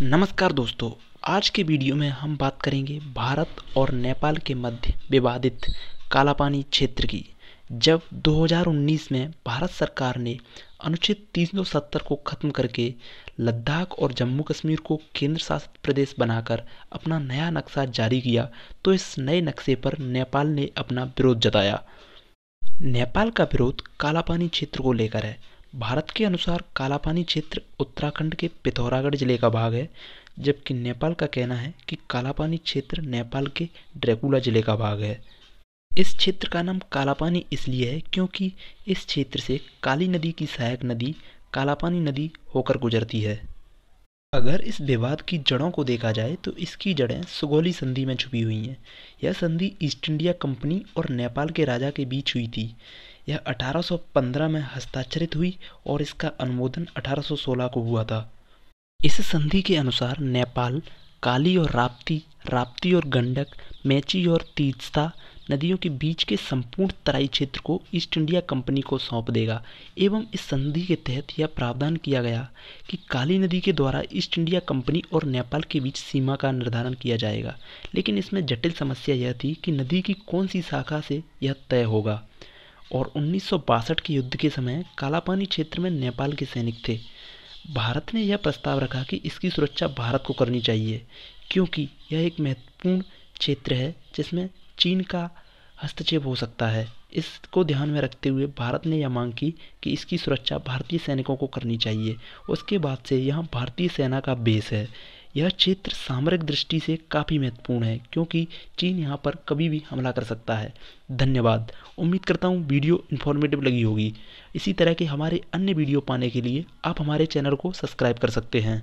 नमस्कार दोस्तों आज के वीडियो में हम बात करेंगे भारत और नेपाल के मध्य विवादित कालापानी क्षेत्र की जब 2019 में भारत सरकार ने अनुच्छेद 370 को खत्म करके लद्दाख और जम्मू कश्मीर को केंद्र शासित प्रदेश बनाकर अपना नया नक्शा जारी किया तो इस नए नक्शे पर नेपाल ने अपना विरोध जताया नेपाल का विरोध कालापानी क्षेत्र को लेकर है भारत के अनुसार कालापानी क्षेत्र उत्तराखंड के पिथौरागढ़ जिले का भाग है जबकि नेपाल का कहना है कि कालापानी क्षेत्र नेपाल के ड्रैकुला जिले का भाग है इस क्षेत्र का नाम कालापानी इसलिए है क्योंकि इस क्षेत्र से काली नदी की सहायक नदी कालापानी नदी होकर गुजरती है अगर इस विवाद की जड़ों को देखा जाए तो इसकी जड़ें सुगोली संधि में छुपी हुई हैं यह संधि ईस्ट इंडिया कंपनी और नेपाल के राजा के बीच हुई थी यह 1815 में हस्ताक्षरित हुई और इसका अनुमोदन 1816 को हुआ था इस संधि के अनुसार नेपाल काली और राप्ती राप्ती और गंडक मैची और तीजता नदियों के बीच के संपूर्ण तराई क्षेत्र को ईस्ट इंडिया कंपनी को सौंप देगा एवं इस संधि के तहत यह प्रावधान किया गया कि काली नदी के द्वारा ईस्ट इंडिया कंपनी और नेपाल के बीच सीमा का निर्धारण किया जाएगा लेकिन इसमें जटिल समस्या यह थी कि नदी की कौन सी शाखा से यह तय होगा और उन्नीस के युद्ध के समय कालापानी क्षेत्र में नेपाल के सैनिक थे भारत ने यह प्रस्ताव रखा कि इसकी सुरक्षा भारत को करनी चाहिए क्योंकि यह एक महत्वपूर्ण क्षेत्र है जिसमें चीन का हस्तक्षेप हो सकता है इसको ध्यान में रखते हुए भारत ने यह मांग की कि इसकी सुरक्षा भारतीय सैनिकों को करनी चाहिए उसके बाद से यहाँ भारतीय सेना का बेस है यह क्षेत्र सामरिक दृष्टि से काफ़ी महत्वपूर्ण है क्योंकि चीन यहाँ पर कभी भी हमला कर सकता है धन्यवाद उम्मीद करता हूँ वीडियो इन्फॉर्मेटिव लगी होगी इसी तरह के हमारे अन्य वीडियो पाने के लिए आप हमारे चैनल को सब्सक्राइब कर सकते हैं